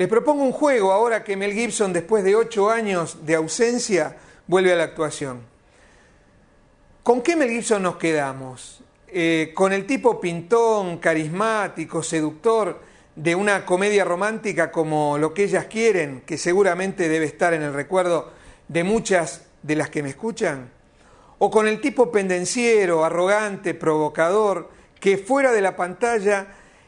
Les propongo un juego ahora que Mel Gibson, después de ocho años de ausencia, vuelve a la actuación. ¿Con qué Mel Gibson nos quedamos? Eh, ¿Con el tipo pintón, carismático, seductor de una comedia romántica como Lo que ellas quieren, que seguramente debe estar en el recuerdo de muchas de las que me escuchan? ¿O con el tipo pendenciero, arrogante, provocador, que fuera de la pantalla,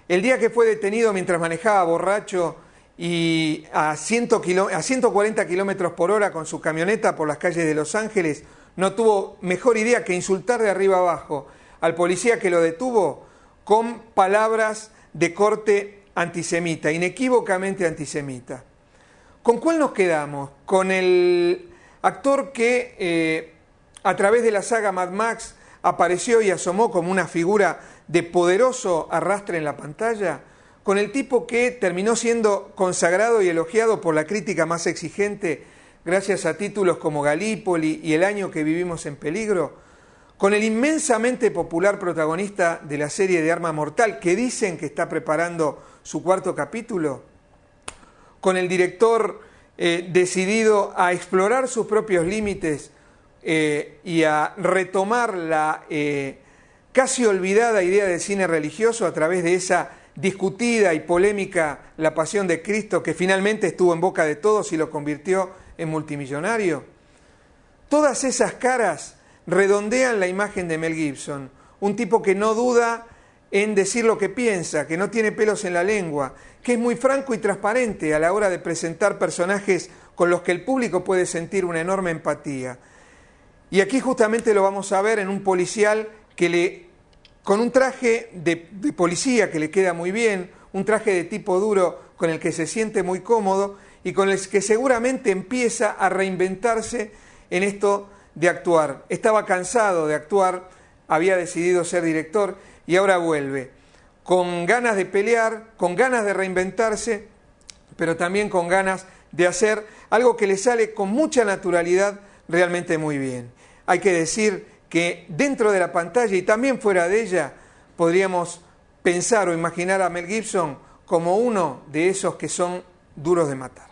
el día que fue detenido mientras manejaba borracho, y a, 100 a 140 kilómetros por hora con su camioneta por las calles de Los Ángeles, no tuvo mejor idea que insultar de arriba abajo al policía que lo detuvo con palabras de corte antisemita, inequívocamente antisemita. ¿Con cuál nos quedamos? Con el actor que eh, a través de la saga Mad Max apareció y asomó como una figura de poderoso arrastre en la pantalla con el tipo que terminó siendo consagrado y elogiado por la crítica más exigente gracias a títulos como Galípoli y El año que vivimos en peligro, con el inmensamente popular protagonista de la serie de Arma Mortal que dicen que está preparando su cuarto capítulo, con el director eh, decidido a explorar sus propios límites eh, y a retomar la eh, casi olvidada idea de cine religioso a través de esa discutida y polémica La Pasión de Cristo que finalmente estuvo en boca de todos y lo convirtió en multimillonario? Todas esas caras redondean la imagen de Mel Gibson, un tipo que no duda en decir lo que piensa, que no tiene pelos en la lengua, que es muy franco y transparente a la hora de presentar personajes con los que el público puede sentir una enorme empatía. Y aquí justamente lo vamos a ver en un policial que le, con un traje de, de policía que le queda muy bien, un traje de tipo duro con el que se siente muy cómodo y con el que seguramente empieza a reinventarse en esto de actuar. Estaba cansado de actuar, había decidido ser director y ahora vuelve, con ganas de pelear, con ganas de reinventarse, pero también con ganas de hacer algo que le sale con mucha naturalidad realmente muy bien. Hay que decir que dentro de la pantalla y también fuera de ella podríamos pensar o imaginar a Mel Gibson como uno de esos que son duros de matar.